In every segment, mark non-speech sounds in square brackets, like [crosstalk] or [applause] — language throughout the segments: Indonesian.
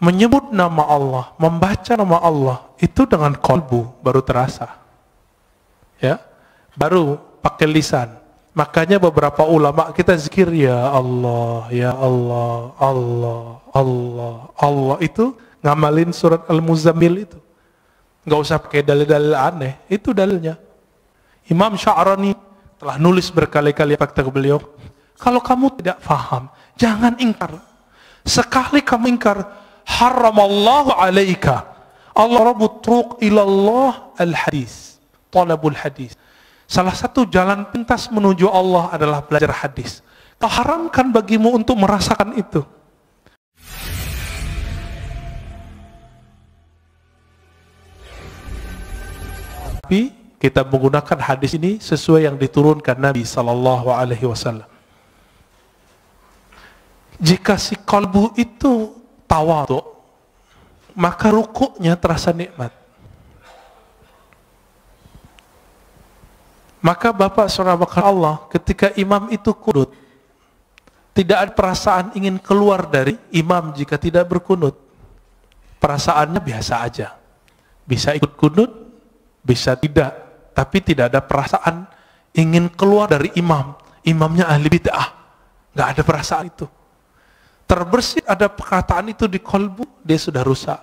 menyebut nama Allah, membaca nama Allah itu dengan kolbu baru terasa. Ya. Baru pakai lisan. Makanya beberapa ulama kita zikir ya Allah, ya Allah, Allah, Allah, Allah itu ngamalin surat Al-Muzammil itu. Nggak usah pakai dalil-dalil aneh, itu dalilnya. Imam Sya'rani telah nulis berkali-kali fakta beliau, kalau kamu tidak faham, jangan ingkar. Sekali kamu ingkar, haramallahu alaika Allah rabu truk ilallah al-hadis talabul hadis salah satu jalan pintas menuju Allah adalah belajar hadis keharamkan bagimu untuk merasakan itu tapi kita menggunakan hadis ini sesuai yang diturunkan Nabi Sallallahu Alaihi Wasallam. Jika si kalbu itu tawaduk, maka rukuknya terasa nikmat. Maka Bapak Surah Bakar Allah ketika imam itu kudut, tidak ada perasaan ingin keluar dari imam jika tidak berkunut. Perasaannya biasa aja. Bisa ikut kunut, bisa tidak. Tapi tidak ada perasaan ingin keluar dari imam. Imamnya ahli bid'ah. Nggak ada perasaan itu. Terbersih ada perkataan itu di kolbu, dia sudah rusak.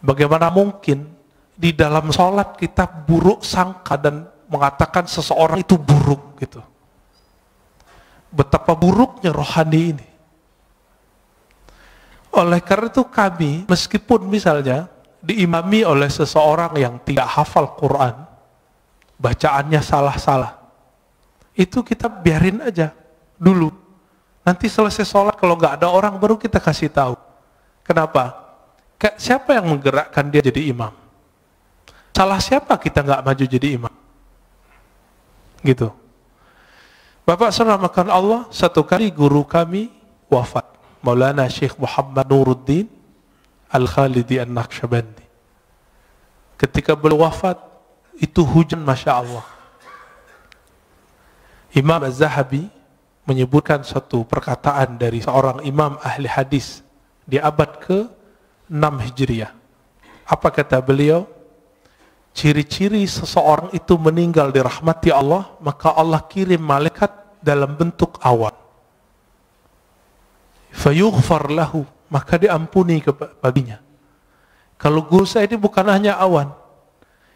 Bagaimana mungkin di dalam sholat kita buruk sangka dan mengatakan seseorang itu buruk gitu. Betapa buruknya rohani ini. Oleh karena itu kami, meskipun misalnya diimami oleh seseorang yang tidak hafal Quran, bacaannya salah-salah, itu kita biarin aja dulu Nanti selesai sholat kalau nggak ada orang baru kita kasih tahu. Kenapa? Siapa yang menggerakkan dia jadi imam? Salah siapa kita nggak maju jadi imam? Gitu. Bapak surah makan Allah, satu kali guru kami wafat. Maulana Syekh Muhammad Nuruddin Al-Khalidi An-Naqsyabandi. Ketika beliau wafat, itu hujan Masya Allah. Imam Az-Zahabi menyebutkan satu perkataan dari seorang imam ahli hadis di abad ke-6 Hijriah. Apa kata beliau? Ciri-ciri seseorang itu meninggal dirahmati Allah, maka Allah kirim malaikat dalam bentuk awan. Fayughfar lahu, maka diampuni baginya. Kalau saya ini bukan hanya awan,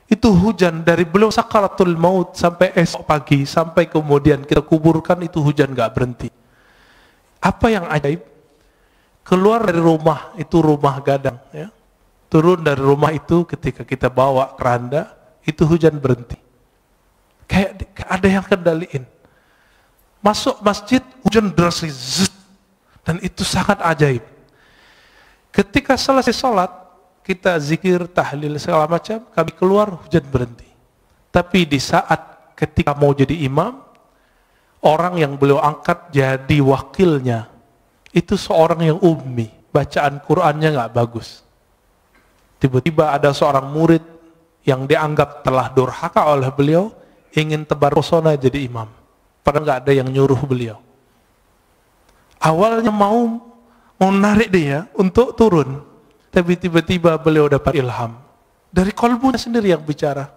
itu hujan dari belum sakaratul maut sampai esok pagi sampai kemudian kita kuburkan itu hujan nggak berhenti apa yang ajaib keluar dari rumah itu rumah gadang ya turun dari rumah itu ketika kita bawa keranda itu hujan berhenti kayak ada yang kendaliin masuk masjid hujan deras dan itu sangat ajaib ketika selesai sholat kita zikir, tahlil, segala macam, kami keluar, hujan berhenti. Tapi di saat ketika mau jadi imam, orang yang beliau angkat jadi wakilnya, itu seorang yang ummi, bacaan Qur'annya nggak bagus. Tiba-tiba ada seorang murid yang dianggap telah durhaka oleh beliau, ingin tebar pesona jadi imam. Padahal nggak ada yang nyuruh beliau. Awalnya mau menarik dia untuk turun. Tapi tiba-tiba beliau dapat ilham. Dari kolbunya sendiri yang bicara.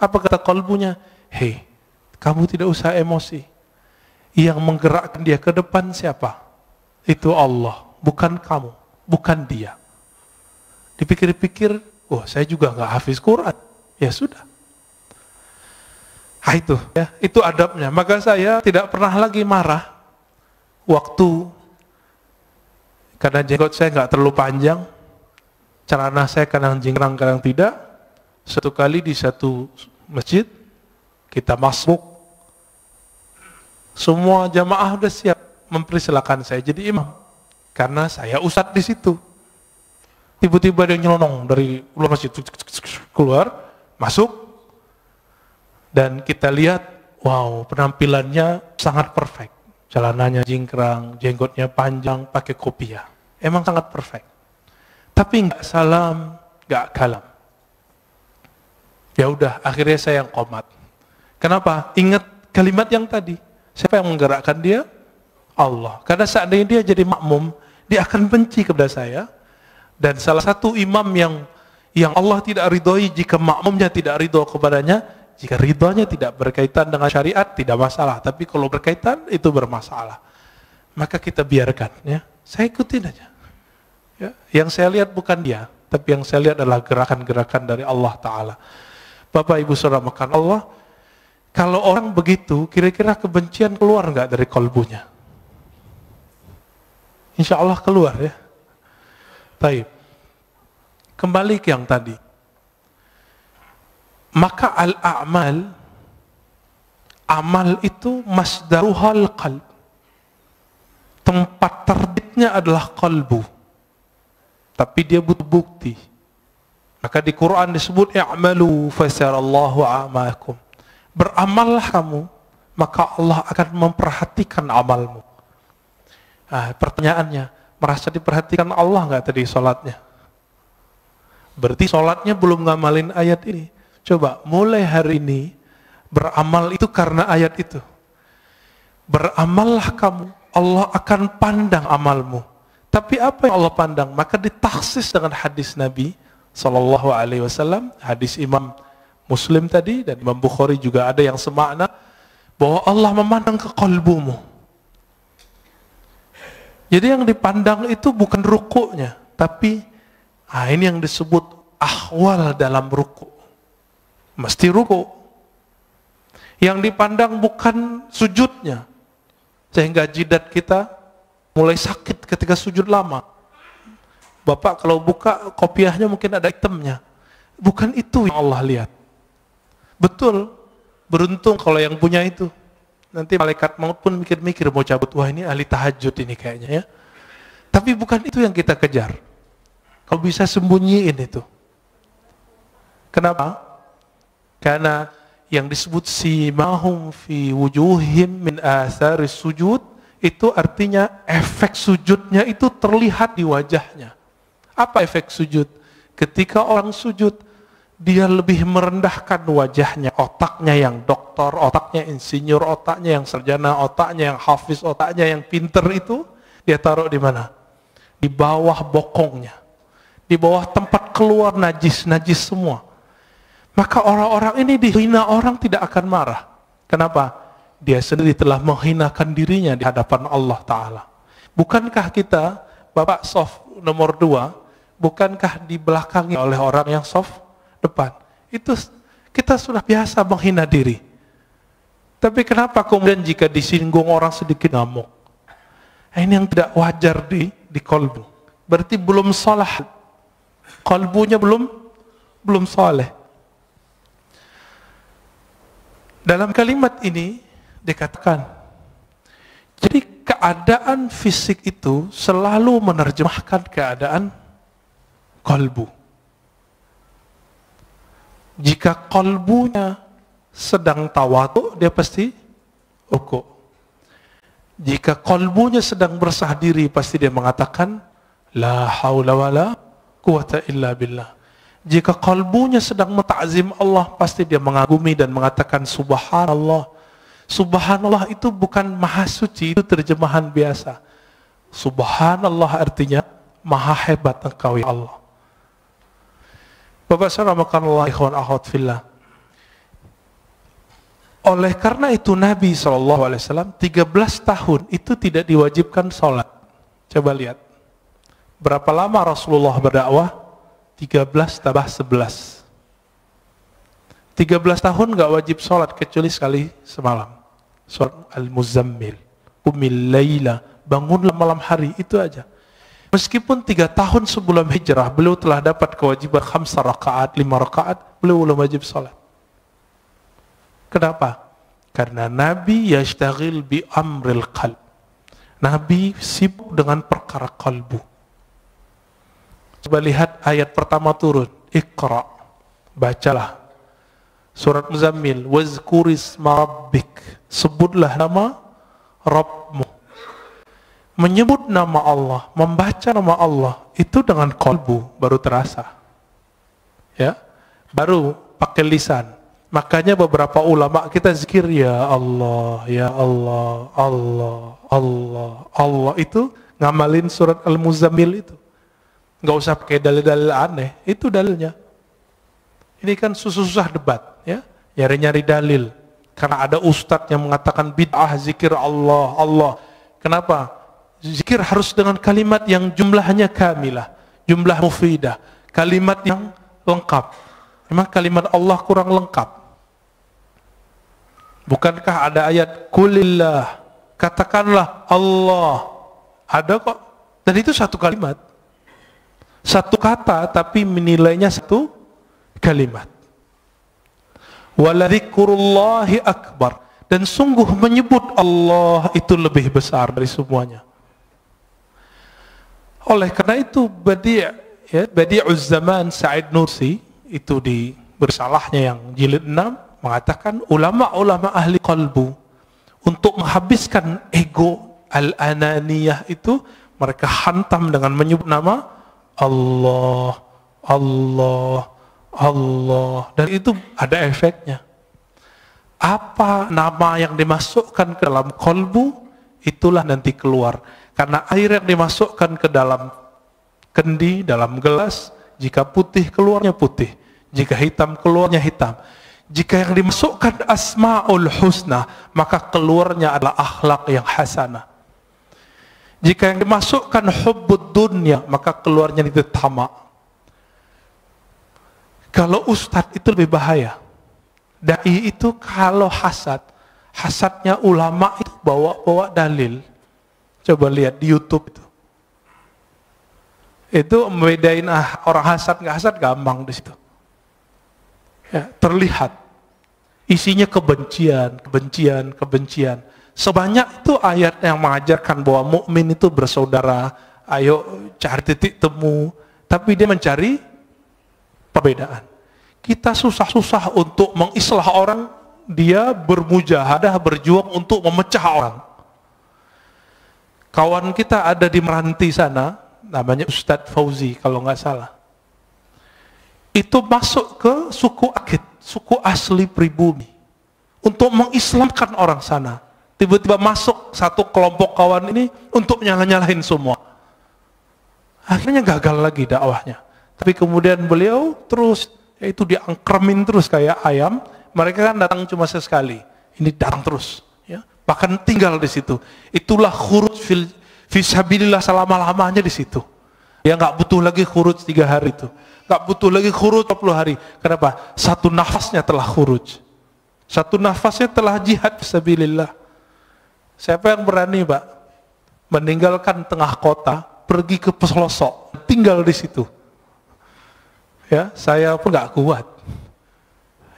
Apa kata kolbunya? Hei, kamu tidak usah emosi. Yang menggerakkan dia ke depan siapa? Itu Allah, bukan kamu, bukan dia. Dipikir-pikir, oh saya juga nggak hafiz Quran. Ya sudah. Nah, itu, ya, itu adabnya. Maka saya tidak pernah lagi marah waktu karena jenggot saya nggak terlalu panjang, celana saya kadang jingkrang kadang tidak. Satu kali di satu masjid kita masuk. Semua jamaah sudah siap mempersilahkan saya jadi imam karena saya usat di situ. Tiba-tiba ada yang nyelonong dari luar masjid keluar, masuk dan kita lihat wow, penampilannya sangat perfect. Celananya jingkrang, jenggotnya panjang, pakai kopiah. Emang sangat perfect. Tapi nggak salam, nggak kalam. Ya udah, akhirnya saya yang komat. Kenapa? Ingat kalimat yang tadi. Siapa yang menggerakkan dia? Allah. Karena seandainya dia jadi makmum, dia akan benci kepada saya. Dan salah satu imam yang yang Allah tidak ridhoi jika makmumnya tidak ridho kepadanya, jika ridhonya tidak berkaitan dengan syariat tidak masalah, tapi kalau berkaitan itu bermasalah. Maka kita biarkan ya. Saya ikutin aja. Ya, yang saya lihat bukan dia, tapi yang saya lihat adalah gerakan-gerakan dari Allah Ta'ala. Bapak Ibu Saudara makan Allah, kalau orang begitu, kira-kira kebencian keluar nggak dari kolbunya? Insya Allah keluar ya. Baik. Kembali ke yang tadi. Maka al-a'mal, amal itu masdaruhal qalb. Tempat terbitnya adalah kolbu. Tapi dia butuh bukti. Maka di Quran disebut i'malu fasarallahu amalakum. Beramallah kamu, maka Allah akan memperhatikan amalmu. Nah, pertanyaannya, merasa diperhatikan Allah nggak tadi sholatnya? Berarti sholatnya belum ngamalin ayat ini. Coba mulai hari ini beramal itu karena ayat itu. Beramallah kamu, Allah akan pandang amalmu. Tapi apa yang Allah pandang? Maka ditaksis dengan hadis Nabi Sallallahu Alaihi Wasallam, hadis Imam Muslim tadi dan Imam Bukhari juga ada yang semakna bahwa Allah memandang ke kalbumu. Jadi yang dipandang itu bukan rukuknya, tapi nah ini yang disebut ahwal dalam ruku. Mesti ruku. Yang dipandang bukan sujudnya, sehingga jidat kita mulai sakit ketika sujud lama. Bapak kalau buka kopiahnya mungkin ada itemnya. Bukan itu yang Allah lihat. Betul, beruntung kalau yang punya itu. Nanti malaikat maut pun mikir-mikir mau cabut, wah ini ahli tahajud ini kayaknya ya. Tapi bukan itu yang kita kejar. Kau bisa sembunyiin itu. Kenapa? Karena yang disebut si simahum fi wujuhim min asari sujud itu artinya efek sujudnya itu terlihat di wajahnya. Apa efek sujud? Ketika orang sujud, dia lebih merendahkan wajahnya, otaknya yang doktor, otaknya insinyur, otaknya yang sarjana, otaknya yang hafiz, otaknya yang pinter itu, dia taruh di mana? Di bawah bokongnya. Di bawah tempat keluar najis-najis semua. Maka orang-orang ini dihina orang tidak akan marah. Kenapa? dia sendiri telah menghinakan dirinya di hadapan Allah Ta'ala. Bukankah kita, Bapak Sof nomor dua, bukankah di belakangnya oleh orang yang Sof depan? Itu kita sudah biasa menghina diri. Tapi kenapa kemudian jika disinggung orang sedikit ngamuk? Nah, ini yang tidak wajar di di kolbu. Berarti belum salah. Kolbunya belum belum soleh. Dalam kalimat ini dikatakan. Jadi keadaan fisik itu selalu menerjemahkan keadaan kolbu. Jika kolbunya sedang tawatu, dia pasti uku. Jika kolbunya sedang bersah diri, pasti dia mengatakan, La haula wa la quwata illa billah. Jika kolbunya sedang metakzim Allah, pasti dia mengagumi dan mengatakan, Subhanallah, Subhanallah itu bukan maha suci, itu terjemahan biasa. Subhanallah artinya maha hebat engkau ya Allah. Bapak saudara Allah ikhwan akhwat fillah. Oleh karena itu Nabi SAW 13 tahun itu tidak diwajibkan sholat. Coba lihat. Berapa lama Rasulullah berdakwah? 13 tambah 11. 13 tahun gak wajib sholat kecuali sekali semalam seorang Al-Muzammil. Umil layla, bangunlah malam hari, itu aja. Meskipun tiga tahun sebelum hijrah, beliau telah dapat kewajiban khamsa rakaat, lima rakaat, beliau belum wajib sholat. Kenapa? Karena Nabi yashtagil bi amril qalb. Nabi sibuk dengan perkara kalbu. Coba lihat ayat pertama turun. Iqra. Bacalah. Surat Muzammil, wazkuris marabbik. Sebutlah nama Rabbmu. Menyebut nama Allah, membaca nama Allah, itu dengan kolbu baru terasa. Ya, baru pakai lisan. Makanya beberapa ulama kita zikir ya Allah, ya Allah, Allah, Allah, Allah itu ngamalin surat Al-Muzammil itu. Nggak usah pakai dalil-dalil aneh, itu dalilnya. Ini kan susah-susah debat nyari-nyari dalil. Karena ada ustadz yang mengatakan bid'ah zikir Allah, Allah. Kenapa? Zikir harus dengan kalimat yang jumlahnya kamilah, jumlah mufidah, kalimat yang lengkap. Memang kalimat Allah kurang lengkap. Bukankah ada ayat kulillah, katakanlah Allah. Ada kok. Dan itu satu kalimat. Satu kata tapi menilainya satu kalimat. Waladzikrullahi akbar. Dan sungguh menyebut Allah itu lebih besar dari semuanya. Oleh karena itu Badi' ya, Badi'uz Zaman Said Nursi itu di bersalahnya yang jilid 6 mengatakan ulama-ulama ahli kalbu untuk menghabiskan ego al-ananiyah itu mereka hantam dengan menyebut nama Allah Allah Allah. Dan itu ada efeknya. Apa nama yang dimasukkan ke dalam kolbu, itulah nanti keluar. Karena air yang dimasukkan ke dalam kendi, dalam gelas, jika putih keluarnya putih. Jika hitam keluarnya hitam. Jika yang dimasukkan asma'ul husna, maka keluarnya adalah akhlak yang hasanah. Jika yang dimasukkan hubbud dunia, maka keluarnya itu tamak. Kalau ustadz itu lebih bahaya. Dai itu kalau hasad, hasadnya ulama itu bawa-bawa dalil. Coba lihat di YouTube itu. Itu membedain ah, orang hasad nggak hasad gampang di situ. Ya, terlihat isinya kebencian, kebencian, kebencian. Sebanyak itu ayat yang mengajarkan bahwa mukmin itu bersaudara, ayo cari titik temu, tapi dia mencari perbedaan. Kita susah-susah untuk mengislah orang, dia bermujahadah berjuang untuk memecah orang. Kawan kita ada di Meranti sana, namanya Ustadz Fauzi kalau nggak salah. Itu masuk ke suku Akid, suku asli pribumi. Untuk mengislamkan orang sana. Tiba-tiba masuk satu kelompok kawan ini untuk nyalah-nyalahin semua. Akhirnya gagal lagi dakwahnya. Tapi kemudian beliau terus, ya itu diangkremin terus kayak ayam. Mereka kan datang cuma sesekali. Ini datang terus. Ya. Bahkan tinggal di situ. Itulah huruf fil, fisabilillah selama-lamanya di situ. Ya nggak butuh lagi khuruj tiga hari itu. Nggak butuh lagi khuruj 20 hari. Kenapa? Satu nafasnya telah khuruj. Satu nafasnya telah jihad fisabilillah. Siapa yang berani, Pak? Meninggalkan tengah kota, pergi ke pelosok, tinggal di situ. Ya, saya pun nggak kuat.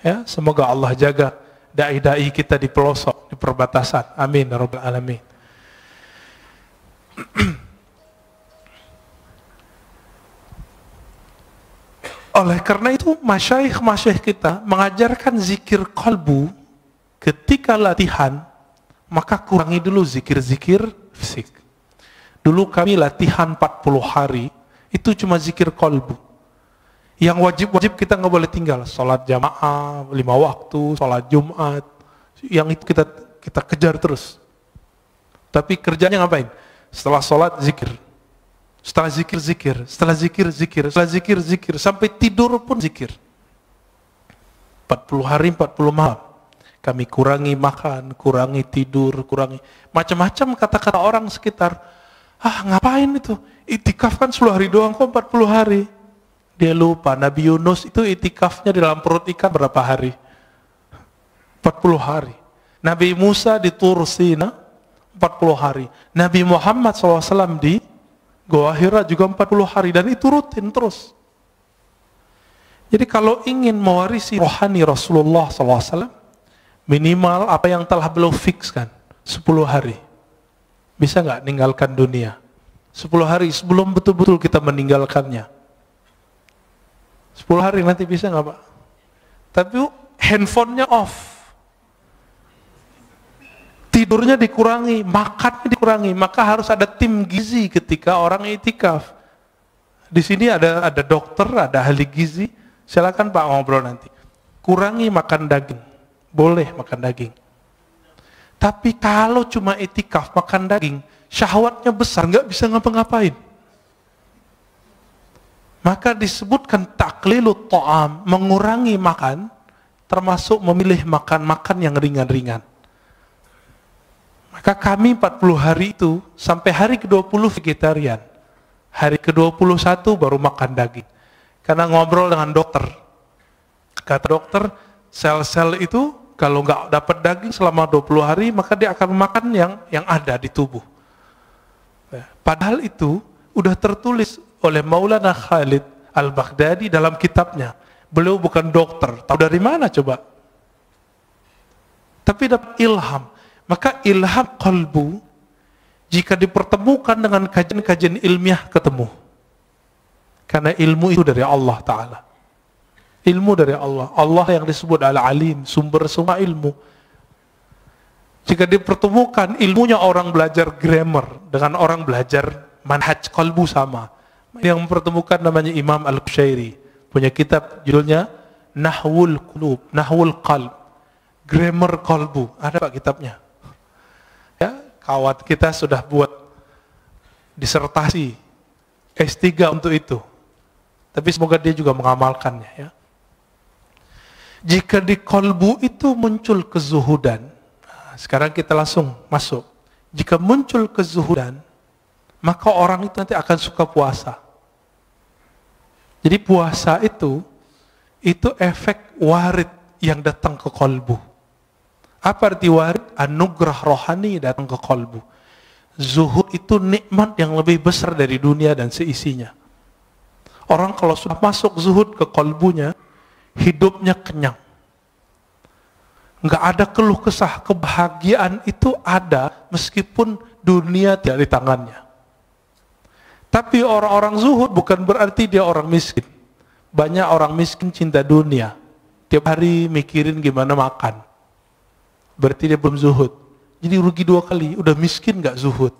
Ya, semoga Allah jaga dai-dai kita di pelosok, di perbatasan. Amin, ya robbal alamin. [clears throat] Oleh karena itu, masyaikh masyaikh kita mengajarkan zikir kolbu ketika latihan, maka kurangi dulu zikir-zikir fisik. Dulu kami latihan 40 hari, itu cuma zikir kolbu yang wajib-wajib kita nggak boleh tinggal. Sholat jamaah, lima waktu, sholat jumat. Yang itu kita kita kejar terus. Tapi kerjanya ngapain? Setelah sholat, zikir. Setelah zikir, zikir. Setelah zikir, zikir. Setelah zikir, zikir. Sampai tidur pun zikir. 40 hari, 40 malam. Kami kurangi makan, kurangi tidur, kurangi macam-macam kata-kata orang sekitar. Ah, ngapain itu? Itikaf kan 10 hari doang kok 40 hari. Dia lupa. Nabi Yunus itu itikafnya di dalam perut ikan berapa hari? 40 hari. Nabi Musa di Tursina 40 hari. Nabi Muhammad SAW di Goa Hira juga 40 hari. Dan itu rutin terus. Jadi kalau ingin mewarisi rohani Rasulullah SAW, minimal apa yang telah beliau fixkan, 10 hari. Bisa nggak ninggalkan dunia? 10 hari sebelum betul-betul kita meninggalkannya. 10 hari nanti bisa nggak Pak? Tapi handphonenya off. Tidurnya dikurangi, makannya dikurangi, maka harus ada tim gizi ketika orang itikaf. Di sini ada ada dokter, ada ahli gizi. Silakan Pak ngobrol nanti. Kurangi makan daging. Boleh makan daging. Tapi kalau cuma itikaf makan daging, syahwatnya besar, nggak bisa ngapa-ngapain. Maka disebutkan taklilu toam mengurangi makan, termasuk memilih makan-makan yang ringan-ringan. Maka kami 40 hari itu, sampai hari ke-20 vegetarian. Hari ke-21 baru makan daging. Karena ngobrol dengan dokter. Kata dokter, sel-sel itu kalau nggak dapat daging selama 20 hari, maka dia akan makan yang yang ada di tubuh. Padahal itu udah tertulis oleh Maulana Khalid Al-Baghdadi dalam kitabnya. Beliau bukan dokter, tahu dari mana coba? Tapi dapat ilham. Maka ilham kalbu jika dipertemukan dengan kajian-kajian ilmiah ketemu. Karena ilmu itu dari Allah Ta'ala. Ilmu dari Allah. Allah yang disebut Al-Alim, sumber semua ilmu. Jika dipertemukan ilmunya orang belajar grammar dengan orang belajar manhaj kalbu sama yang mempertemukan namanya Imam Al-Qushairi punya kitab judulnya Nahwul Qulub, Nahwul Qalb, Grammar Qalbu. Ada Pak kitabnya. Ya, kawat kita sudah buat disertasi S3 untuk itu. Tapi semoga dia juga mengamalkannya ya. Jika di kolbu itu muncul kezuhudan, nah, sekarang kita langsung masuk. Jika muncul kezuhudan, maka orang itu nanti akan suka puasa. Jadi puasa itu itu efek warid yang datang ke kolbu. Apa arti warid? Anugerah rohani datang ke kolbu. Zuhud itu nikmat yang lebih besar dari dunia dan seisinya. Orang kalau sudah masuk zuhud ke kolbunya, hidupnya kenyang. Nggak ada keluh kesah, kebahagiaan itu ada meskipun dunia tidak di tangannya. Tapi orang-orang zuhud bukan berarti dia orang miskin. Banyak orang miskin cinta dunia. Tiap hari mikirin gimana makan. Berarti dia belum zuhud. Jadi rugi dua kali, udah miskin gak zuhud.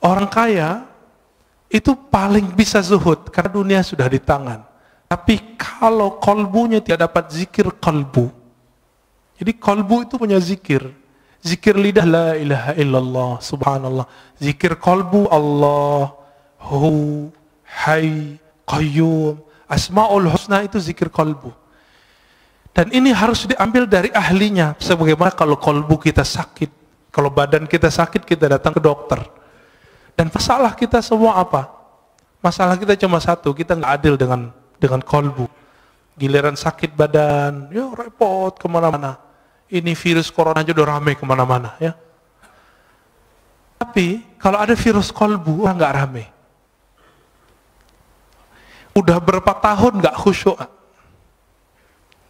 Orang kaya itu paling bisa zuhud karena dunia sudah di tangan. Tapi kalau kolbunya tidak dapat zikir kolbu. Jadi kolbu itu punya zikir. Zikir lidah la ilaha illallah subhanallah. Zikir kalbu Allah hu hayy qayyum. Asmaul husna itu zikir kalbu Dan ini harus diambil dari ahlinya. Sebagaimana kalau kalbu kita sakit. Kalau badan kita sakit, kita datang ke dokter. Dan masalah kita semua apa? Masalah kita cuma satu, kita nggak adil dengan dengan kalbu Giliran sakit badan, yo ya repot kemana-mana ini virus corona aja udah rame kemana-mana ya. Tapi kalau ada virus kolbu orang nggak rame. Udah berapa tahun nggak khusyuk? Ah.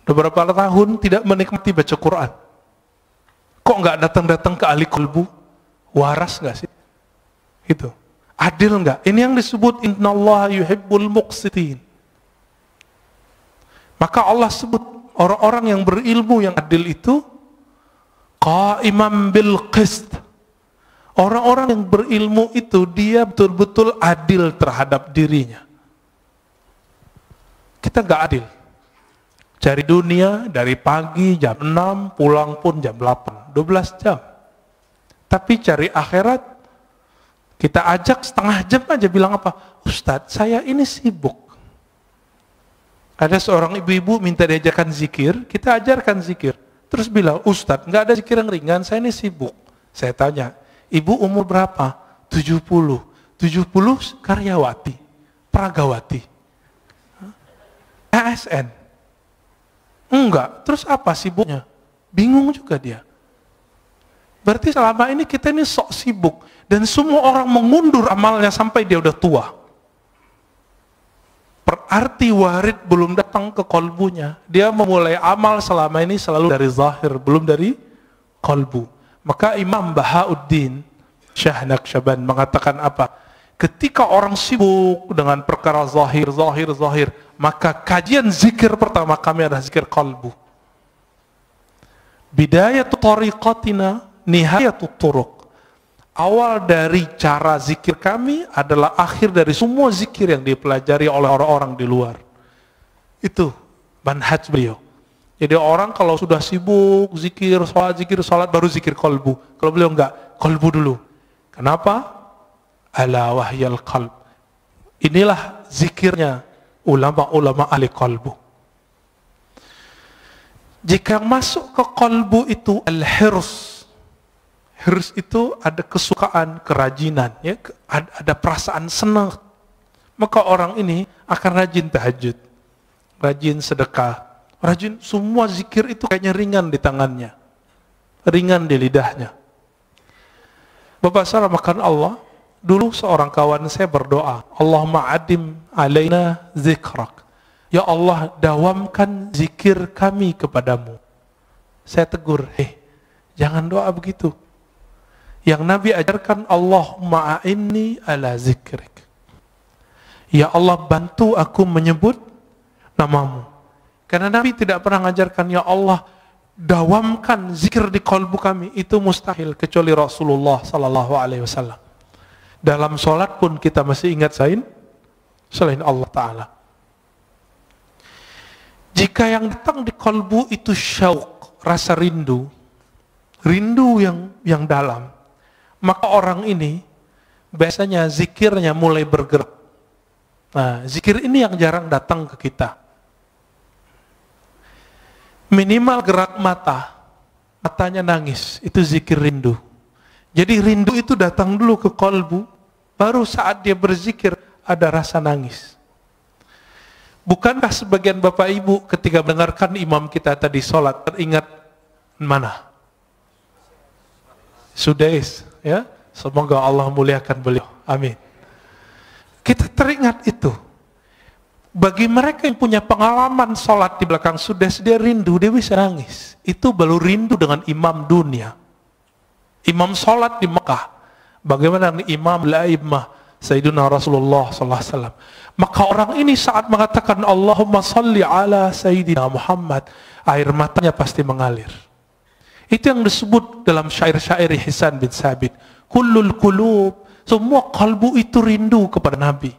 Udah berapa tahun tidak menikmati baca Quran? Kok nggak datang-datang ke ahli kolbu? Waras nggak sih? Itu. Adil nggak? Ini yang disebut Inna Allah yuhibbul muqsitin. Maka Allah sebut Orang-orang yang berilmu yang adil itu qaimam bil qist. Orang-orang yang berilmu itu dia betul-betul adil terhadap dirinya. Kita nggak adil. Cari dunia dari pagi jam 6, pulang pun jam 8, 12 jam. Tapi cari akhirat, kita ajak setengah jam aja bilang apa? Ustadz, saya ini sibuk. Ada seorang ibu-ibu minta diajarkan zikir, kita ajarkan zikir. Terus bilang, Ustadz, nggak ada zikir yang ringan, saya ini sibuk. Saya tanya, ibu umur berapa? 70. 70 karyawati, pragawati. ASN. Enggak, terus apa sibuknya? Bingung juga dia. Berarti selama ini kita ini sok sibuk. Dan semua orang mengundur amalnya sampai dia udah tua. Berarti warid belum datang ke kolbunya. Dia memulai amal selama ini selalu dari zahir, belum dari kolbu. Maka Imam Bahauddin Syahnak Syaban mengatakan apa? Ketika orang sibuk dengan perkara zahir, zahir, zahir, maka kajian zikir pertama kami adalah zikir kolbu. Bidayatu tariqatina nihayatu turuk. Awal dari cara zikir kami adalah akhir dari semua zikir yang dipelajari oleh orang-orang di luar. Itu manhaj beliau. Jadi orang kalau sudah sibuk zikir, sholat zikir, sholat baru zikir kolbu. Kalau beliau enggak, kolbu dulu. Kenapa? Ala wahyal qalb. Inilah zikirnya ulama-ulama ahli kolbu. Jika masuk ke kolbu itu al-hirs, harus itu ada kesukaan, kerajinan, ya, ada perasaan senang. Maka orang ini akan rajin tahajud, rajin sedekah, rajin semua zikir itu kayaknya ringan di tangannya, ringan di lidahnya. Bapak saya makan Allah, dulu seorang kawan saya berdoa, Allah ma'adim alaina zikrak. Ya Allah, dawamkan zikir kami kepadamu. Saya tegur, eh, jangan doa begitu yang Nabi ajarkan Allah a'inni ala zikrik. Ya Allah bantu aku menyebut namamu. Karena Nabi tidak pernah mengajarkan ya Allah dawamkan zikir di kalbu kami itu mustahil kecuali Rasulullah sallallahu alaihi wasallam. Dalam solat pun kita masih ingat selain selain Allah taala. Jika yang datang di kalbu itu syauq, rasa rindu, rindu yang yang dalam, maka orang ini biasanya zikirnya mulai bergerak. Nah, zikir ini yang jarang datang ke kita. Minimal gerak mata, matanya nangis, itu zikir rindu. Jadi rindu itu datang dulu ke kolbu, baru saat dia berzikir ada rasa nangis. Bukankah sebagian bapak ibu ketika mendengarkan imam kita tadi sholat teringat mana? Sudais ya. Semoga Allah muliakan beliau. Amin. Kita teringat itu. Bagi mereka yang punya pengalaman sholat di belakang sudes, dia rindu, dia bisa nangis. Itu baru rindu dengan imam dunia. Imam sholat di Mekah. Bagaimana dengan imam la'imah Sayyidina Rasulullah Sallallahu Wasallam. Maka orang ini saat mengatakan Allahumma salli ala Sayyidina Muhammad, air matanya pasti mengalir. Itu yang disebut dalam syair-syair Hisan bin Sabit. Kullul kulub, semua kalbu itu rindu kepada Nabi.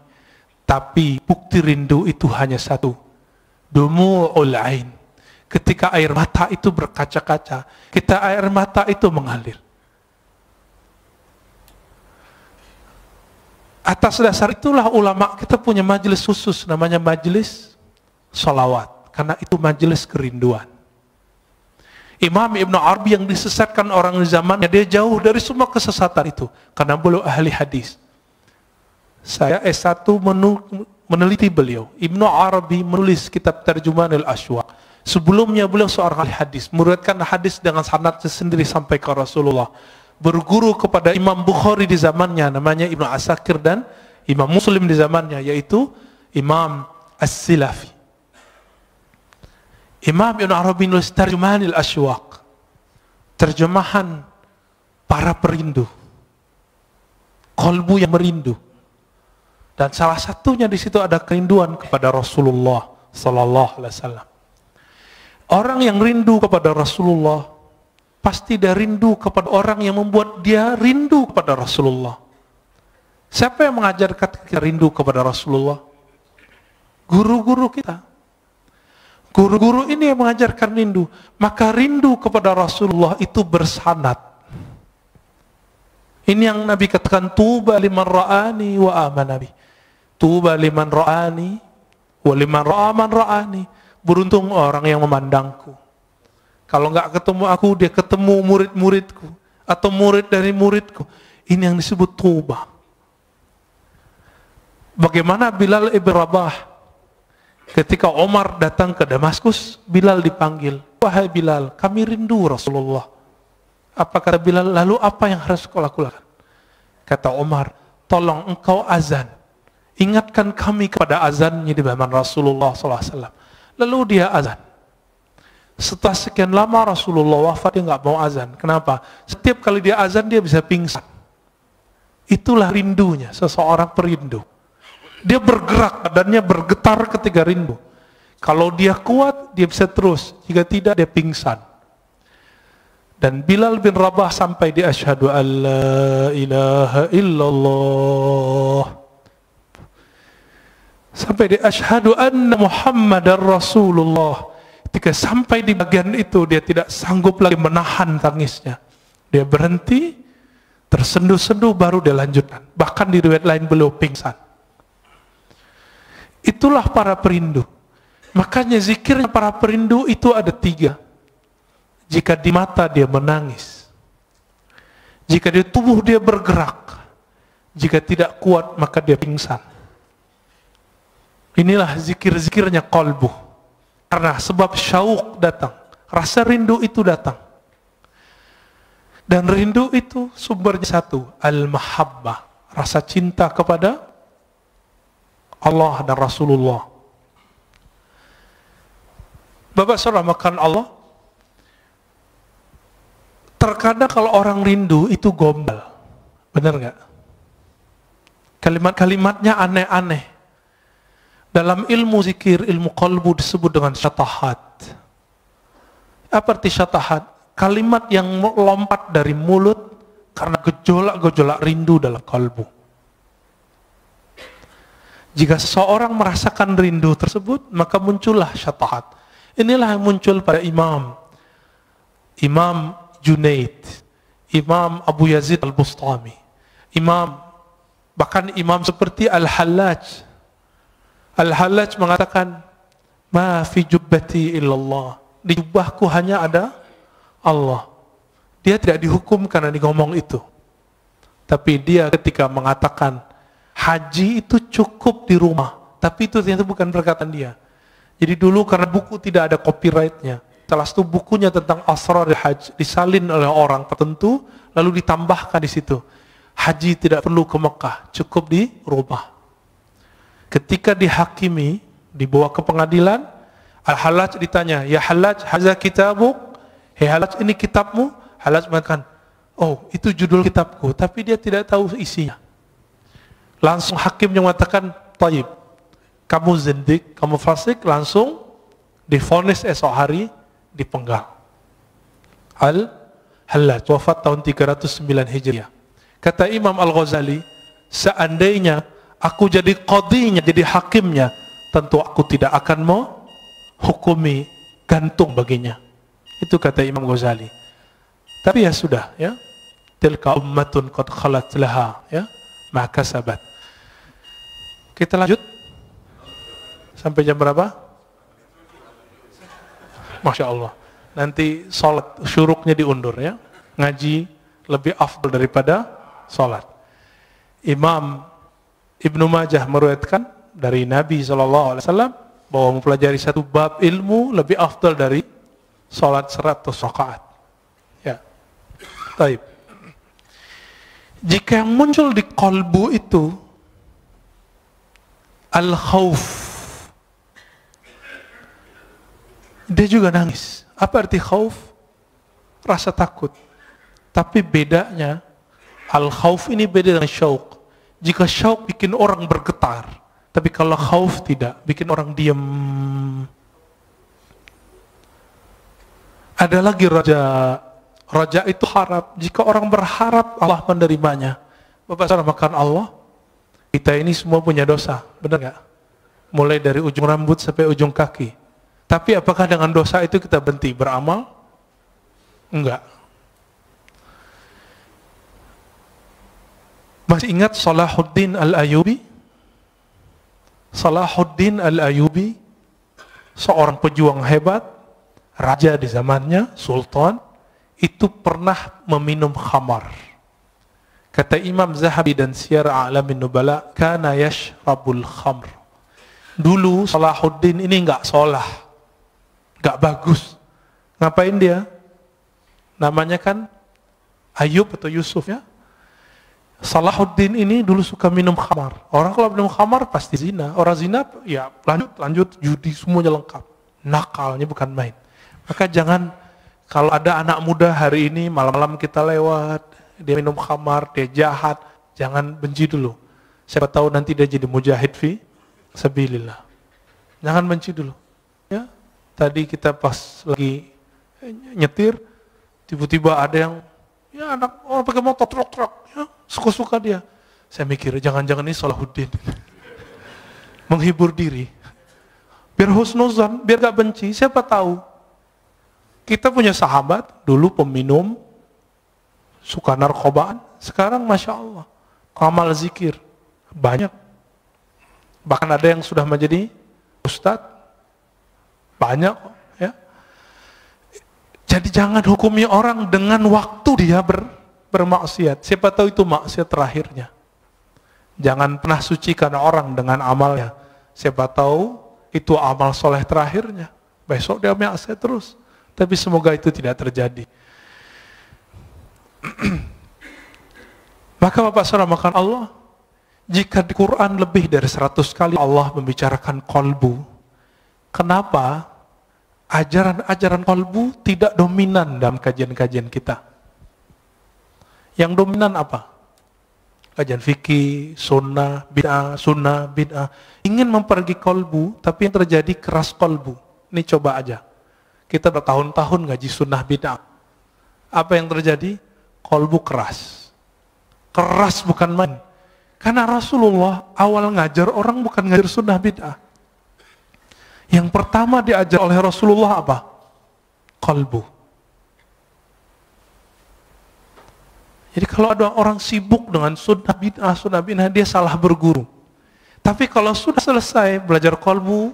Tapi bukti rindu itu hanya satu. Dumu'ul ain. Ketika air mata itu berkaca-kaca, kita air mata itu mengalir. Atas dasar itulah ulama kita punya majelis khusus namanya majelis salawat, Karena itu majelis kerinduan. Imam Ibn Arabi yang disesatkan orang di zamannya, dia jauh dari semua kesesatan itu. Karena beliau ahli hadis. Saya S1 meneliti beliau. Ibn Arabi menulis kitab terjemahan al Sebelumnya beliau seorang ahli hadis, meriwayatkan hadis dengan sanat sendiri sampai ke Rasulullah. Berguru kepada Imam Bukhari di zamannya, namanya Ibn Asakir dan Imam Muslim di zamannya, yaitu Imam As-Silafi. Imam Ibn Arabi nulis terjemahan asyuaq. Terjemahan para perindu. Kolbu yang merindu. Dan salah satunya di situ ada kerinduan kepada Rasulullah Sallallahu Alaihi Wasallam. Orang yang rindu kepada Rasulullah pasti dia rindu kepada orang yang membuat dia rindu kepada Rasulullah. Siapa yang mengajarkan kita rindu kepada Rasulullah? Guru-guru kita. Guru-guru ini yang mengajarkan rindu. Maka rindu kepada Rasulullah itu bersanat. Ini yang Nabi katakan, Tuba liman ra'ani wa aman Nabi. Tuba liman ra'ani wa liman ra'aman ra'ani. Beruntung orang yang memandangku. Kalau nggak ketemu aku, dia ketemu murid-muridku. Atau murid dari muridku. Ini yang disebut tuba. Bagaimana Bilal Ibn Rabah Ketika Omar datang ke Damaskus, Bilal dipanggil. Wahai Bilal, kami rindu Rasulullah. Apa kata Bilal, lalu apa yang harus kau lakukan? Kata Omar, tolong engkau azan. Ingatkan kami kepada azan. di zaman Rasulullah SAW. Lalu dia azan. Setelah sekian lama Rasulullah wafat, dia nggak mau azan. Kenapa? Setiap kali dia azan, dia bisa pingsan. Itulah rindunya, seseorang perindu. Dia bergerak, badannya bergetar ketika rindu. Kalau dia kuat, dia bisa terus. Jika tidak, dia pingsan. Dan Bilal bin Rabah sampai di asyhadu alla ilaha illallah. Sampai di asyhadu anna Muhammadar Rasulullah. Ketika sampai di bagian itu dia tidak sanggup lagi menahan tangisnya. Dia berhenti, tersendu-sendu baru dia lanjutkan. Bahkan di riwayat lain beliau pingsan. Itulah para perindu. Makanya zikirnya para perindu itu ada tiga. Jika di mata dia menangis. Jika di tubuh dia bergerak. Jika tidak kuat maka dia pingsan. Inilah zikir-zikirnya kolbu. Karena sebab syauk datang. Rasa rindu itu datang. Dan rindu itu sumbernya satu. Al-mahabbah. Rasa cinta kepada Allah dan Rasulullah. Bapak saudara makan Allah, terkadang kalau orang rindu itu gombal. Benar nggak? Kalimat-kalimatnya aneh-aneh. Dalam ilmu zikir, ilmu kalbu disebut dengan syatahat. Apa arti syatahat? Kalimat yang lompat dari mulut karena gejolak-gejolak rindu dalam kalbu. Jika seseorang merasakan rindu tersebut, maka muncullah syafaat. Inilah yang muncul pada imam. Imam Junaid, Imam Abu Yazid Al-Bustami, Imam bahkan imam seperti Al-Hallaj. Al-Hallaj mengatakan, "Ma fi jubbati illallah." Di jubahku hanya ada Allah. Dia tidak dihukum karena digomong itu. Tapi dia ketika mengatakan haji itu cukup di rumah. Tapi itu ternyata bukan perkataan dia. Jadi dulu karena buku tidak ada copyrightnya. Salah satu bukunya tentang asrar haji disalin oleh orang tertentu, lalu ditambahkan di situ. Haji tidak perlu ke Mekah, cukup di rumah. Ketika dihakimi, dibawa ke pengadilan, Al-Halaj ditanya, Ya Halaj, haza kitabuk? Hei Halaj, ini kitabmu? Halaj mengatakan, oh itu judul kitabku, tapi dia tidak tahu isinya. Langsung hakim yang mengatakan, Taib, kamu zindik, kamu fasik, langsung difonis esok hari dipenggal. Al-Hallaj, wafat tahun 309 Hijriah. Kata Imam Al-Ghazali, seandainya aku jadi kodinya, jadi hakimnya, tentu aku tidak akan mau hukumi gantung baginya. Itu kata Imam Ghazali. Tapi ya sudah, ya. Tilka ummatun qad khalat laha, ya. Maka sabat. Kita lanjut sampai jam berapa? Masya Allah. Nanti sholat syuruknya diundur ya. Ngaji lebih afdal daripada sholat. Imam Ibnu Majah meruatkan dari Nabi Shallallahu Alaihi Wasallam bahwa mempelajari satu bab ilmu lebih afdal dari sholat seratus rakaat. Ya, taib. Jika yang muncul di kolbu itu Al-khawf. Dia juga nangis. Apa arti khawf? Rasa takut. Tapi bedanya, al-khawf ini beda dengan syauq. Jika syauq bikin orang bergetar, tapi kalau khawf tidak, bikin orang diam. Ada lagi raja. Raja itu harap. Jika orang berharap, Allah menerimanya. Bapak saudara makan Allah, kita ini semua punya dosa, benar nggak? Mulai dari ujung rambut sampai ujung kaki. Tapi apakah dengan dosa itu kita berhenti beramal? Enggak. Masih ingat Salahuddin Al-Ayubi? Salahuddin Al-Ayubi seorang pejuang hebat, raja di zamannya, sultan, itu pernah meminum khamar Kata Imam Zahabi dan Syiar Alamin Nubala, kana yashrabul khamr. Dulu Salahuddin ini nggak solah, nggak bagus. Ngapain dia? Namanya kan Ayub atau Yusuf ya. Salahuddin ini dulu suka minum khamar. Orang kalau minum khamar pasti zina. Orang zina ya lanjut lanjut judi semuanya lengkap. Nakalnya bukan main. Maka jangan kalau ada anak muda hari ini malam-malam kita lewat dia minum khamar, dia jahat, jangan benci dulu. Siapa tahu nanti dia jadi mujahid fi sabilillah. Jangan benci dulu. Ya. Tadi kita pas lagi nyetir, tiba-tiba ada yang ya anak orang oh, pakai motor truk-truk, ya, suka-suka dia. Saya mikir jangan-jangan ini Salahuddin. [laughs] Menghibur diri. Biar husnuzan, biar gak benci, siapa tahu. Kita punya sahabat dulu peminum suka narkobaan, sekarang Masya Allah, amal zikir, banyak. Bahkan ada yang sudah menjadi ustad banyak. ya. Jadi jangan hukumi orang dengan waktu dia ber, bermaksiat. Siapa tahu itu maksiat terakhirnya. Jangan pernah sucikan orang dengan amalnya. Siapa tahu itu amal soleh terakhirnya. Besok dia maksiat terus. Tapi semoga itu tidak terjadi. [clears throat] Maka Bapak saudara makan Allah, jika di Quran lebih dari 100 kali Allah membicarakan kolbu, kenapa ajaran-ajaran kolbu tidak dominan dalam kajian-kajian kita? Yang dominan apa? Kajian fikih, sunnah, bid'ah, sunnah, bid'ah. Ingin mempergi kolbu, tapi yang terjadi keras kolbu. Ini coba aja. Kita bertahun-tahun ngaji sunnah bid'ah. Apa yang terjadi? kolbu keras. Keras bukan main. Karena Rasulullah awal ngajar orang bukan ngajar sunnah bid'ah. Yang pertama diajar oleh Rasulullah apa? Kolbu. Jadi kalau ada orang sibuk dengan sunnah bid'ah, sunnah bid'ah, dia salah berguru. Tapi kalau sudah selesai belajar kolbu,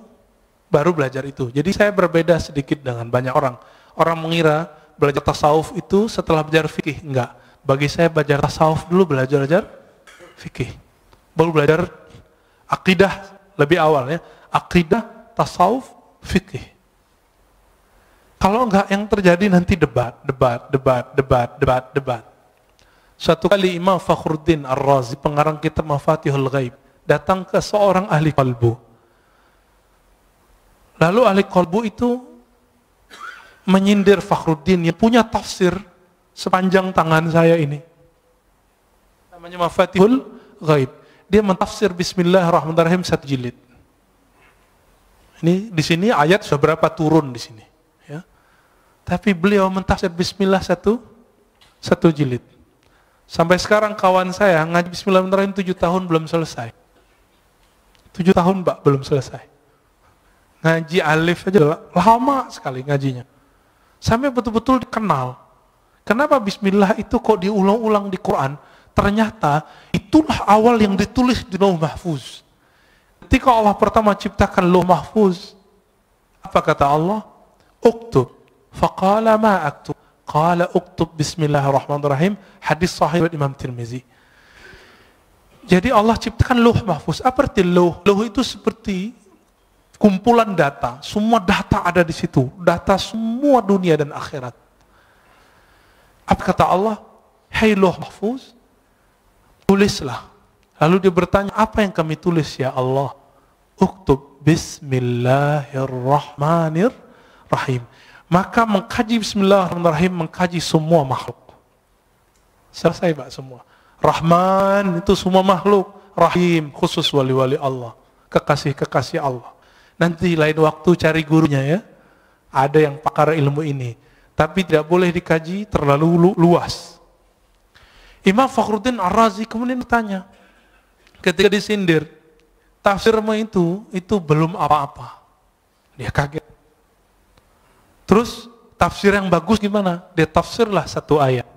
baru belajar itu. Jadi saya berbeda sedikit dengan banyak orang. Orang mengira belajar tasawuf itu setelah belajar fikih? Enggak. Bagi saya belajar tasawuf dulu belajar belajar fikih. Baru belajar akidah lebih awal ya. Akidah, tasawuf, fikih. Kalau enggak yang terjadi nanti debat, debat, debat, debat, debat, debat. Suatu kali Imam Fakhruddin Ar-Razi, pengarang kitab Mafatihul Ghaib, datang ke seorang ahli kalbu. Lalu ahli kalbu itu menyindir Fakhruddin yang punya tafsir sepanjang tangan saya ini. Namanya Mafatihul Ghaib. Dia mentafsir Bismillahirrahmanirrahim satu jilid. Ini di sini ayat seberapa turun di sini. Ya. Tapi beliau mentafsir Bismillah satu satu jilid. Sampai sekarang kawan saya ngaji Bismillahirrahmanirrahim tujuh tahun belum selesai. Tujuh tahun mbak belum selesai. Ngaji alif aja lama sekali ngajinya. Sampai betul-betul dikenal. Kenapa bismillah itu kok diulang-ulang di Quran? Ternyata itulah awal yang ditulis di Lauh Mahfuz. Ketika Allah pertama ciptakan Lauh Mahfuz, apa kata Allah? Uktub. Faqala ma aktub. Qala uktub bismillahirrahmanirrahim. Hadis sahih Imam Tirmizi. Jadi Allah ciptakan luh mahfuz. Apa arti luh? Luh itu seperti kumpulan data, semua data ada di situ, data semua dunia dan akhirat. Apa kata Allah? Hei loh mahfuz, tulislah. Lalu dia bertanya, apa yang kami tulis ya Allah? Uktub bismillahirrahmanirrahim. Maka mengkaji bismillahirrahmanirrahim, mengkaji semua makhluk. Selesai pak semua. Rahman itu semua makhluk. Rahim khusus wali-wali Allah. Kekasih-kekasih Allah. Nanti lain waktu cari gurunya ya. Ada yang pakar ilmu ini. Tapi tidak boleh dikaji terlalu luas. Imam Fakhruddin Ar-Razi kemudian bertanya, ketika disindir, tafsirmu itu, itu belum apa-apa. Dia kaget. Terus tafsir yang bagus gimana? Dia tafsirlah satu ayat.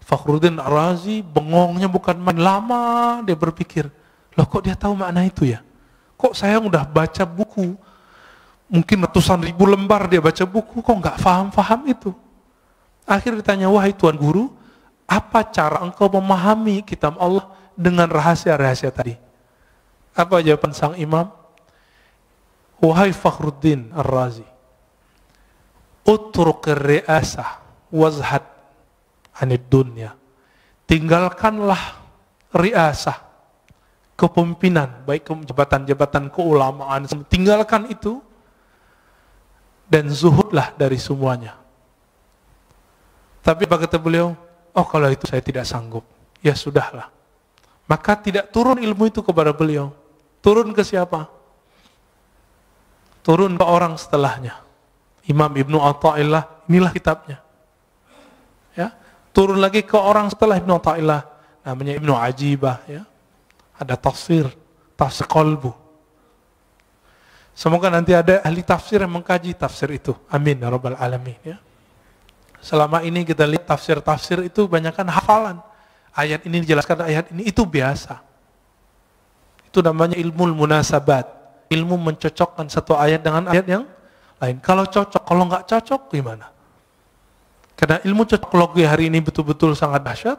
Fakhruddin Ar-Razi bengongnya bukan main lama dia berpikir, loh kok dia tahu makna itu ya? Kok saya udah baca buku, mungkin ratusan ribu lembar dia baca buku, kok nggak paham-paham itu? Akhirnya ditanya, wahai Tuan Guru, apa cara engkau memahami kitab Allah dengan rahasia-rahasia tadi? Apa jawaban sang imam? Wahai Fakhruddin Ar-Razi, utruk riasah wazhat anid dunya. Tinggalkanlah riasah, kepemimpinan, baik ke jabatan-jabatan keulamaan, tinggalkan itu dan zuhudlah dari semuanya. Tapi apa kata beliau? Oh kalau itu saya tidak sanggup. Ya sudahlah. Maka tidak turun ilmu itu kepada beliau. Turun ke siapa? Turun ke orang setelahnya. Imam Ibnu Athaillah, inilah kitabnya. Ya, turun lagi ke orang setelah Ibnu Athaillah, namanya Ibnu Ajibah ya ada tafsir, tafsir kolbu. Semoga nanti ada ahli tafsir yang mengkaji tafsir itu. Amin, ya Rabbal Alamin. Ya. Selama ini kita lihat tafsir-tafsir itu banyakkan hafalan. Ayat ini dijelaskan, ayat ini itu biasa. Itu namanya ilmu munasabat. Ilmu mencocokkan satu ayat dengan ayat yang lain. Kalau cocok, kalau nggak cocok gimana? Karena ilmu cocok logi hari ini betul-betul sangat dahsyat,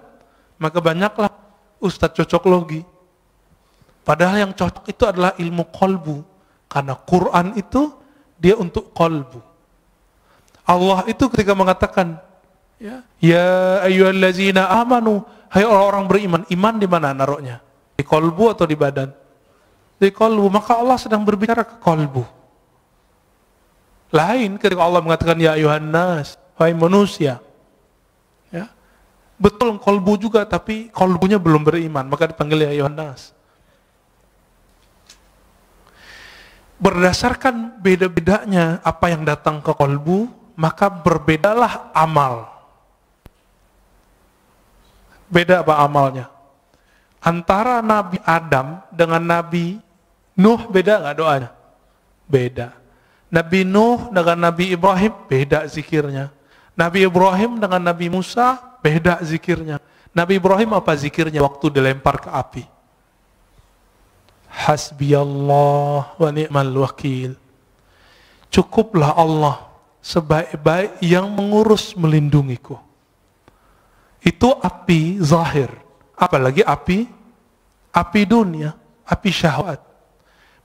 maka banyaklah ustadz logi. Padahal yang cocok itu adalah ilmu kolbu. Karena Quran itu dia untuk kolbu. Allah itu ketika mengatakan, ya, ya ayyuhallazina amanu, hai orang-orang beriman. Iman di mana naroknya? Di kolbu atau di badan? Di kolbu. Maka Allah sedang berbicara ke kolbu. Lain ketika Allah mengatakan, ya ayuhan hai manusia. Ya. Betul kolbu juga, tapi kolbunya belum beriman. Maka dipanggil ya ayuhan nas. berdasarkan beda-bedanya apa yang datang ke kolbu, maka berbedalah amal. Beda apa amalnya? Antara Nabi Adam dengan Nabi Nuh beda nggak doanya? Beda. Nabi Nuh dengan Nabi Ibrahim beda zikirnya. Nabi Ibrahim dengan Nabi Musa beda zikirnya. Nabi Ibrahim apa zikirnya waktu dilempar ke api? Hasbiyallah wa ni'mal wakil. Cukuplah Allah sebaik-baik yang mengurus melindungiku. Itu api zahir, apalagi api api dunia, api syahwat.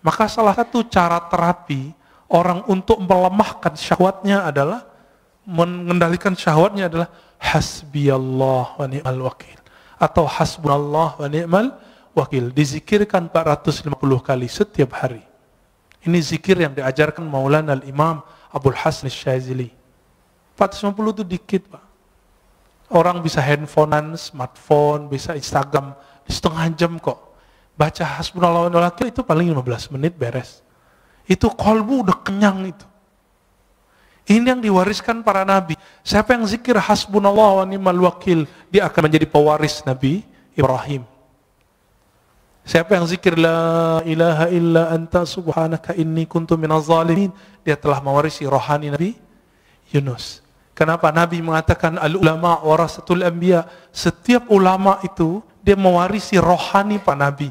Maka salah satu cara terapi orang untuk melemahkan syahwatnya adalah mengendalikan syahwatnya adalah hasbiyallah wa ni'mal wakil atau hasbunallah wa ni'mal wakil. Dizikirkan 450 kali setiap hari. Ini zikir yang diajarkan Maulana al-Imam Abdul Hasan Syazili. 450 itu dikit, Pak. Orang bisa handphonean, smartphone, bisa Instagram, setengah jam kok. Baca hasbunallah wa itu paling 15 menit beres. Itu kolbu udah kenyang itu. Ini yang diwariskan para nabi. Siapa yang zikir hasbunallah wa ni'mal wakil, dia akan menjadi pewaris Nabi Ibrahim. Siapa yang zikir la ilaha illa anta subhanaka inni kuntu minaz zalimin, dia telah mewarisi rohani Nabi Yunus. Kenapa Nabi mengatakan al ulama warasatul anbiya? Setiap ulama itu dia mewarisi rohani Pak Nabi.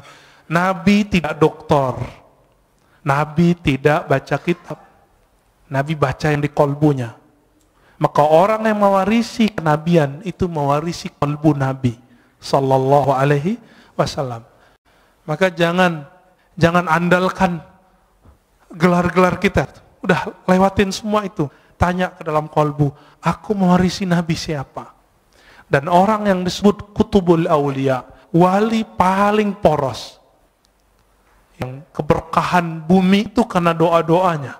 Nabi tidak doktor. Nabi tidak baca kitab. Nabi baca yang di kolbunya. Maka orang yang mewarisi kenabian itu mewarisi kolbu Nabi sallallahu alaihi wasallam. Maka jangan jangan andalkan gelar-gelar kita. Udah lewatin semua itu. Tanya ke dalam kolbu, aku mewarisi Nabi siapa? Dan orang yang disebut kutubul aulia, wali paling poros. Yang keberkahan bumi itu karena doa-doanya.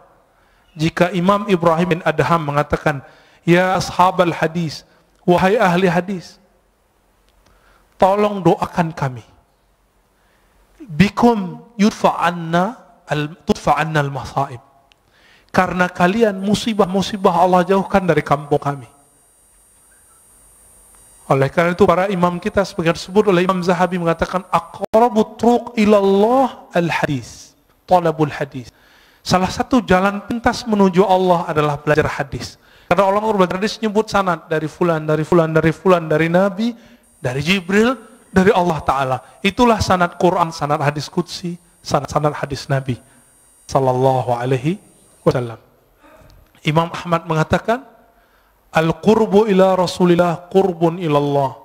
Jika Imam Ibrahim bin Adham mengatakan, Ya ashabal hadis, wahai ahli hadis, tolong doakan kami bikum yudfa anna al tudfa anna al masaib. Karena kalian musibah-musibah Allah jauhkan dari kampung kami. Oleh karena itu para imam kita sebagai disebut oleh Imam Zahabi mengatakan aqrabu turuq ilallah al hadis, talabul hadis. Salah satu jalan pintas menuju Allah adalah belajar hadis. Karena orang belajar hadis nyebut sanad dari fulan, dari fulan, dari fulan, dari nabi, dari Jibril, dari Allah Ta'ala. Itulah sanad Quran, sanad hadis Qudsi, sanad-sanad hadis Nabi Sallallahu Alaihi Wasallam. Imam Ahmad mengatakan, Al-qurbu ila Rasulillah qurbun ilallah.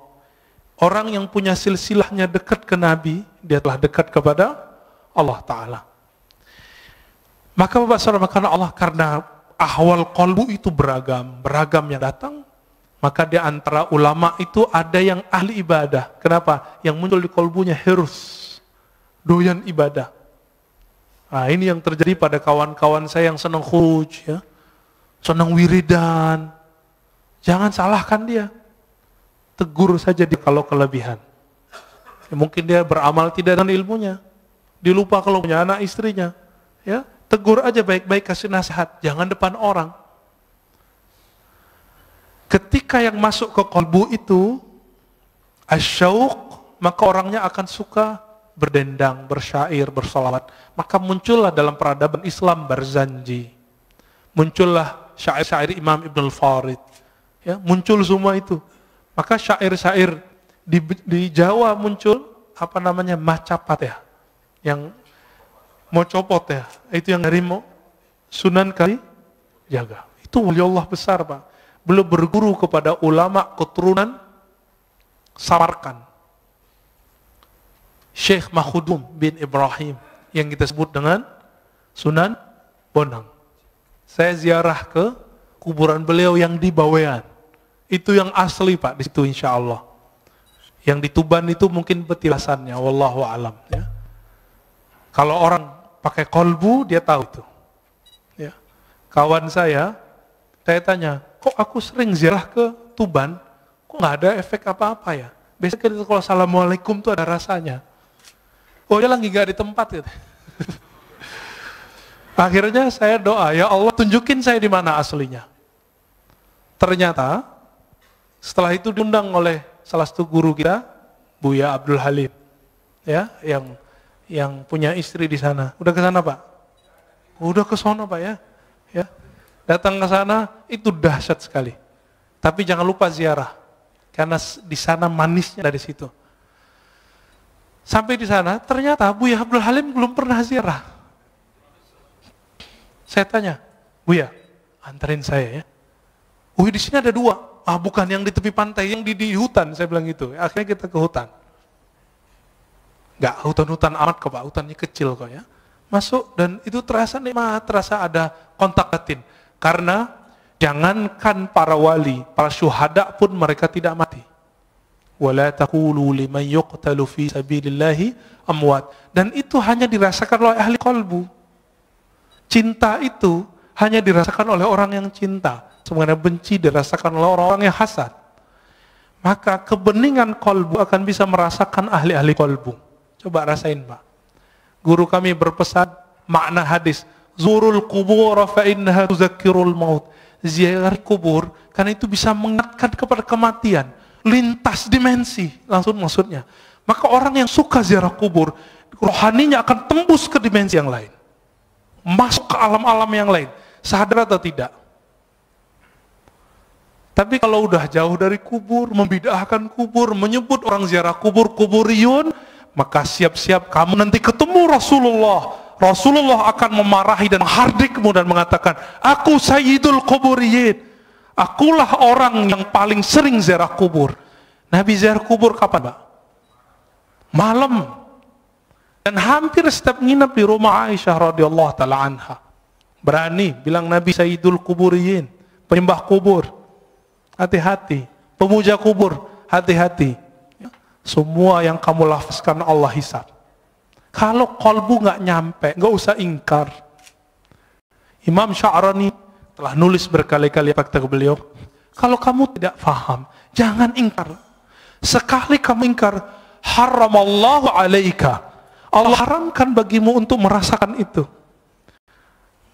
Orang yang punya silsilahnya dekat ke Nabi, dia telah dekat kepada Allah Ta'ala. Maka Bapak Saudara, karena Allah, karena ahwal kolbu itu beragam. Beragam yang datang, maka di antara ulama itu ada yang ahli ibadah. Kenapa? Yang muncul di kolbunya harus Doyan ibadah. Nah, ini yang terjadi pada kawan-kawan saya yang senang khuj, ya. senang wiridan. Jangan salahkan dia. Tegur saja dia kalau kelebihan. Ya, mungkin dia beramal tidak dengan ilmunya. Dilupa kalau punya anak istrinya. Ya, tegur aja baik-baik kasih nasihat. Jangan depan orang. Ketika yang masuk ke kolbu itu, asyauq, maka orangnya akan suka berdendang, bersyair, bersolawat. Maka muncullah dalam peradaban Islam berzanji. Muncullah syair-syair Imam Ibn al-Farid. Ya, muncul semua itu. Maka syair-syair di, di Jawa muncul, apa namanya, macapat ya. Yang mau copot ya. Itu yang dari Sunan kali jaga. Itu wali Allah besar Pak belum berguru kepada ulama keturunan Samarkan. Syekh Mahudum bin Ibrahim yang kita sebut dengan Sunan Bonang. Saya ziarah ke kuburan beliau yang di Bawean. Itu yang asli Pak di situ insya Allah. Yang di Tuban itu mungkin petilasannya, wallahu alam. Ya. Kalau orang pakai kolbu dia tahu itu. Ya. Kawan saya, saya tanya, kok aku sering ziarah ke Tuban, kok nggak ada efek apa-apa ya? Biasanya kalau Assalamualaikum tuh ada rasanya. Oh dia lagi nggak di tempat gitu. [laughs] Akhirnya saya doa, ya Allah tunjukin saya di mana aslinya. Ternyata setelah itu diundang oleh salah satu guru kita, Buya Abdul Halim, ya, yang yang punya istri di sana. Udah ke sana pak? Udah ke sana pak ya? Datang ke sana itu dahsyat sekali. Tapi jangan lupa ziarah. Karena di sana manisnya dari situ. Sampai di sana, ternyata Buya Abdul Halim belum pernah ziarah. Saya tanya, Buya, anterin saya ya. Wih, oh, di sini ada dua. Ah, bukan yang di tepi pantai, yang di, di hutan. Saya bilang gitu. Akhirnya kita ke hutan. Gak hutan-hutan amat kok Pak. Hutannya kecil kok ya. Masuk dan itu terasa nikmat, terasa ada kontak batin. Karena jangankan para wali, para syuhada pun mereka tidak mati. Wala taqulu liman yuqtalu fi sabilillahi amwat. Dan itu hanya dirasakan oleh ahli kolbu. Cinta itu hanya dirasakan oleh orang yang cinta. Sebenarnya benci dirasakan oleh orang-orang yang hasad. Maka kebeningan kolbu akan bisa merasakan ahli-ahli kolbu. Coba rasain Pak. Guru kami berpesan makna hadis Zurul kubur fa'innaha tuzakirul maut. Ziarah kubur karena itu bisa mengingatkan kepada kematian, lintas dimensi langsung maksudnya. Maka orang yang suka ziarah kubur, rohaninya akan tembus ke dimensi yang lain. Masuk ke alam-alam yang lain. Sadar atau tidak? Tapi kalau udah jauh dari kubur, membidahkan kubur, menyebut orang ziarah kubur, kuburiyun, maka siap-siap kamu nanti ketemu Rasulullah Rasulullah akan memarahi dan hardikmu dan mengatakan, Aku Sayyidul Kuburiyin. Akulah orang yang paling sering ziarah kubur. Nabi ziarah kubur kapan, Pak? Malam. Dan hampir setiap nginep di rumah Aisyah radhiyallahu taala anha. Berani bilang Nabi Sayyidul Kuburiyin, penyembah kubur. Hati-hati, pemuja kubur, hati-hati. Ya, semua yang kamu lafazkan Allah hisab. Kalau kolbu nggak nyampe, nggak usah ingkar. Imam Sya'rani telah nulis berkali-kali fakta ke beliau. Kalau kamu tidak faham, jangan ingkar. Sekali kamu ingkar, haram Allah alaika. Allah haramkan bagimu untuk merasakan itu.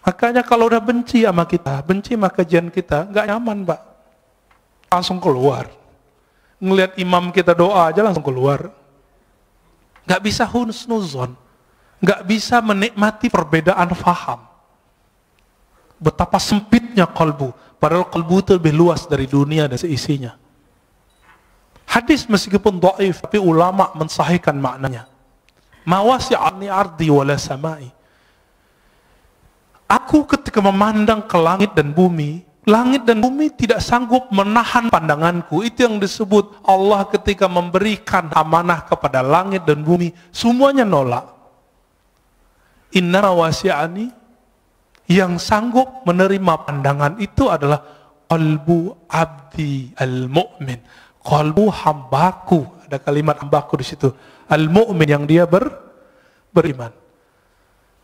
Makanya kalau udah benci sama kita, benci sama kajian kita, nggak nyaman, Pak. Langsung keluar. Ngelihat imam kita doa aja langsung keluar. Gak bisa husnuzon. gak bisa menikmati perbedaan faham. Betapa sempitnya kalbu, Padahal kalbu itu lebih luas dari dunia dan seisinya. Hadis meskipun do'if, tapi ulama mensahihkan maknanya. Mawasi'ani ardi wala samai. Aku ketika memandang ke langit dan bumi, Langit dan bumi tidak sanggup menahan pandanganku. Itu yang disebut Allah ketika memberikan amanah kepada langit dan bumi. Semuanya nolak. Inna wasi'ani yang sanggup menerima pandangan itu adalah qalbu abdi al-mu'min. Qalbu hambaku. Ada kalimat hambaku di situ. Al-mu'min yang dia ber, beriman.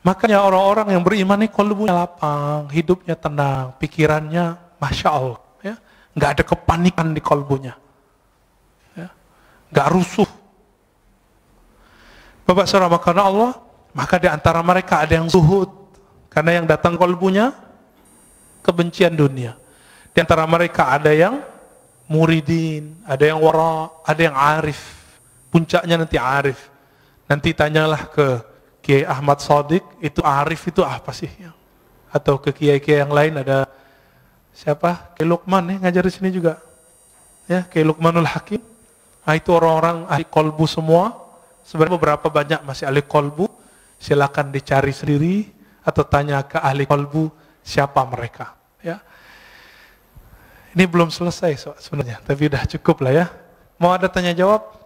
Makanya orang-orang yang beriman ini kalbunya lapang, hidupnya tenang, pikirannya masya Allah, ya. nggak ada kepanikan di kalbunya, ya. nggak rusuh. Bapak saudara makanya Allah, maka di antara mereka ada yang zuhud, karena yang datang kalbunya kebencian dunia. Di antara mereka ada yang muridin, ada yang wara, ada yang arif. Puncaknya nanti arif. Nanti tanyalah ke Kiai Ahmad Sodik itu arif itu apa sih? Atau ke kiai-kiai yang lain ada siapa? Kiai Lukman ya ngajar di sini juga. Ya, Kiai Lukmanul Hakim. Nah, itu orang-orang ahli kolbu semua. Sebenarnya beberapa banyak masih ahli kolbu. Silakan dicari sendiri atau tanya ke ahli kolbu siapa mereka. Ya. Ini belum selesai sebenarnya, tapi udah cukup lah ya. Mau ada tanya jawab?